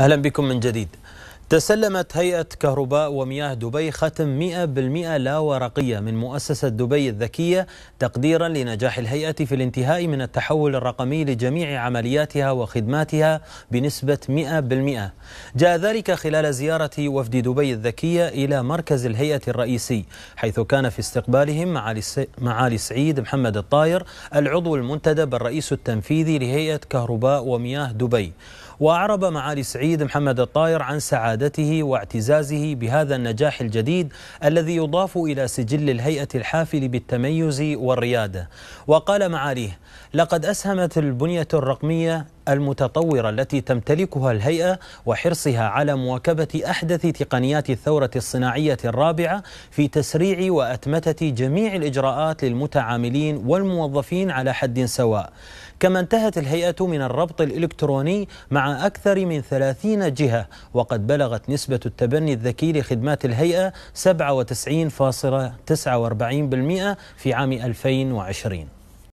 أهلا بكم من جديد تسلمت هيئة كهرباء ومياه دبي ختم 100% لا ورقية من مؤسسة دبي الذكية تقديرا لنجاح الهيئة في الانتهاء من التحول الرقمي لجميع عملياتها وخدماتها بنسبة 100% جاء ذلك خلال زيارة وفد دبي الذكية إلى مركز الهيئة الرئيسي حيث كان في استقبالهم معالي سعيد محمد الطاير العضو المنتدب الرئيس التنفيذي لهيئة كهرباء ومياه دبي وأعرب معالي سعيد محمد الطاير عن سعادة سعادته واعتزازه بهذا النجاح الجديد الذي يضاف إلى سجل الهيئة الحافل بالتميز والريادة وقال معاليه لقد أسهمت البنية الرقمية المتطورة التي تمتلكها الهيئة وحرصها على مواكبة أحدث تقنيات الثورة الصناعية الرابعة في تسريع وأتمتة جميع الإجراءات للمتعاملين والموظفين على حد سواء كما انتهت الهيئة من الربط الإلكتروني مع أكثر من 30 جهة وقد بلغت نسبة التبني الذكي لخدمات الهيئة 97.49% في عام 2020